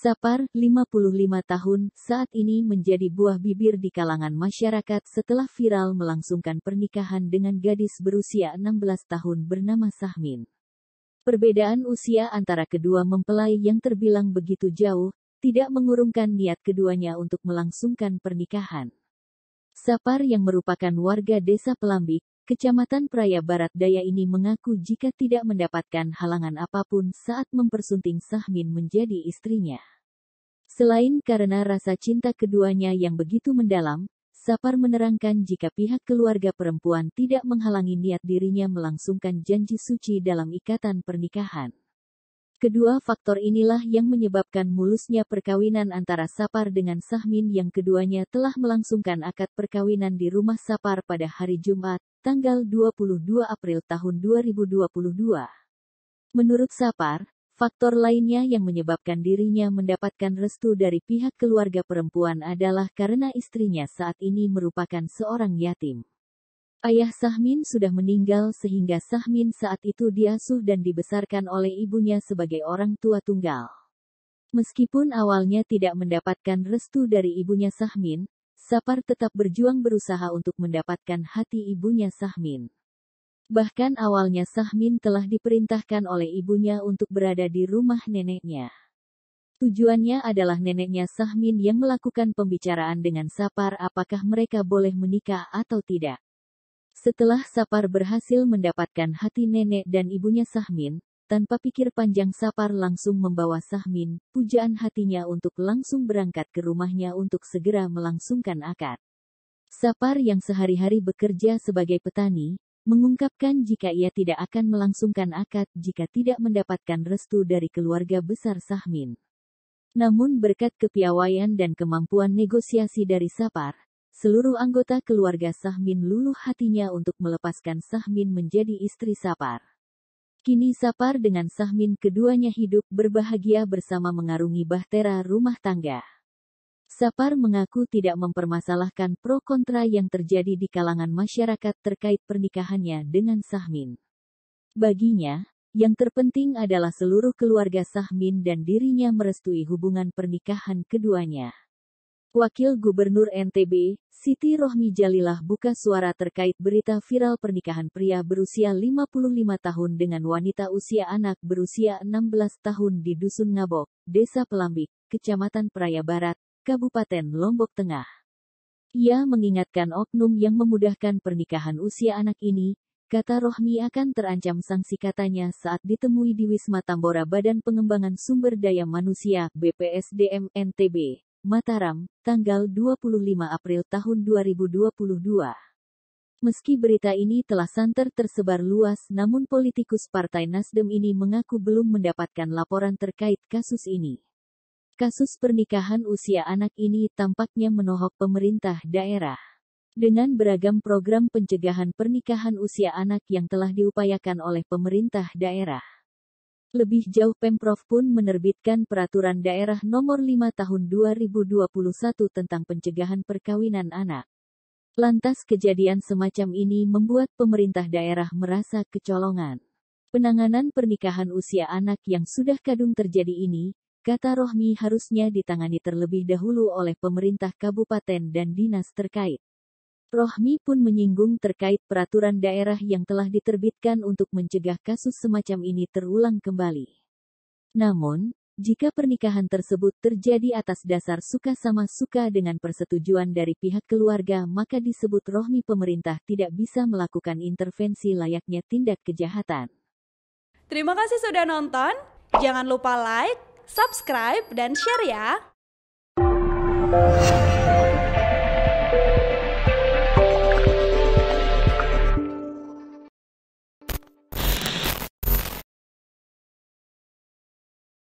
Sapar, 55 tahun, saat ini menjadi buah bibir di kalangan masyarakat setelah viral melangsungkan pernikahan dengan gadis berusia 16 tahun bernama Sahmin. Perbedaan usia antara kedua mempelai yang terbilang begitu jauh, tidak mengurungkan niat keduanya untuk melangsungkan pernikahan. Sapar yang merupakan warga desa Pelambik, Kecamatan Praya Barat Daya ini mengaku jika tidak mendapatkan halangan apapun saat mempersunting Sahmin menjadi istrinya. Selain karena rasa cinta keduanya yang begitu mendalam, Sapar menerangkan jika pihak keluarga perempuan tidak menghalangi niat dirinya melangsungkan janji suci dalam ikatan pernikahan. Kedua faktor inilah yang menyebabkan mulusnya perkawinan antara Sapar dengan Sahmin yang keduanya telah melangsungkan akad perkawinan di rumah Sapar pada hari Jumat, tanggal 22 April tahun 2022. Menurut Sapar, faktor lainnya yang menyebabkan dirinya mendapatkan restu dari pihak keluarga perempuan adalah karena istrinya saat ini merupakan seorang yatim. Ayah Sahmin sudah meninggal sehingga Sahmin saat itu diasuh dan dibesarkan oleh ibunya sebagai orang tua tunggal. Meskipun awalnya tidak mendapatkan restu dari ibunya Sahmin, Sapar tetap berjuang berusaha untuk mendapatkan hati ibunya Sahmin. Bahkan awalnya Sahmin telah diperintahkan oleh ibunya untuk berada di rumah neneknya. Tujuannya adalah neneknya Sahmin yang melakukan pembicaraan dengan Sapar apakah mereka boleh menikah atau tidak. Setelah Sapar berhasil mendapatkan hati nenek dan ibunya Sahmin, tanpa pikir panjang Sapar langsung membawa Sahmin, pujaan hatinya untuk langsung berangkat ke rumahnya untuk segera melangsungkan akad. Sapar yang sehari-hari bekerja sebagai petani, mengungkapkan jika ia tidak akan melangsungkan akad jika tidak mendapatkan restu dari keluarga besar Sahmin. Namun berkat kepiawaian dan kemampuan negosiasi dari Sapar, Seluruh anggota keluarga Sahmin luluh hatinya untuk melepaskan Sahmin menjadi istri Sapar. Kini Sapar dengan Sahmin keduanya hidup berbahagia bersama mengarungi bahtera rumah tangga. Sapar mengaku tidak mempermasalahkan pro kontra yang terjadi di kalangan masyarakat terkait pernikahannya dengan Sahmin. Baginya, yang terpenting adalah seluruh keluarga Sahmin dan dirinya merestui hubungan pernikahan keduanya. Wakil Gubernur NTB, Siti Rohmi Jalilah buka suara terkait berita viral pernikahan pria berusia 55 tahun dengan wanita usia anak berusia 16 tahun di Dusun Ngabok, Desa Pelambik, Kecamatan Praya Barat, Kabupaten Lombok Tengah. Ia mengingatkan oknum yang memudahkan pernikahan usia anak ini, kata Rohmi akan terancam sanksi katanya saat ditemui di Wisma Tambora Badan Pengembangan Sumber Daya Manusia, BPSDM NTB. Mataram, tanggal 25 April tahun 2022. Meski berita ini telah santer tersebar luas namun politikus Partai Nasdem ini mengaku belum mendapatkan laporan terkait kasus ini. Kasus pernikahan usia anak ini tampaknya menohok pemerintah daerah. Dengan beragam program pencegahan pernikahan usia anak yang telah diupayakan oleh pemerintah daerah. Lebih jauh Pemprov pun menerbitkan Peraturan Daerah Nomor 5 Tahun 2021 tentang pencegahan perkawinan anak. Lantas kejadian semacam ini membuat pemerintah daerah merasa kecolongan. Penanganan pernikahan usia anak yang sudah kadung terjadi ini, kata Rohmi harusnya ditangani terlebih dahulu oleh pemerintah kabupaten dan dinas terkait. Rohmi pun menyinggung terkait peraturan daerah yang telah diterbitkan untuk mencegah kasus semacam ini terulang kembali. Namun, jika pernikahan tersebut terjadi atas dasar suka sama suka dengan persetujuan dari pihak keluarga, maka disebut Rohmi pemerintah tidak bisa melakukan intervensi layaknya tindak kejahatan. Terima kasih sudah nonton. Jangan lupa like, subscribe, dan share ya.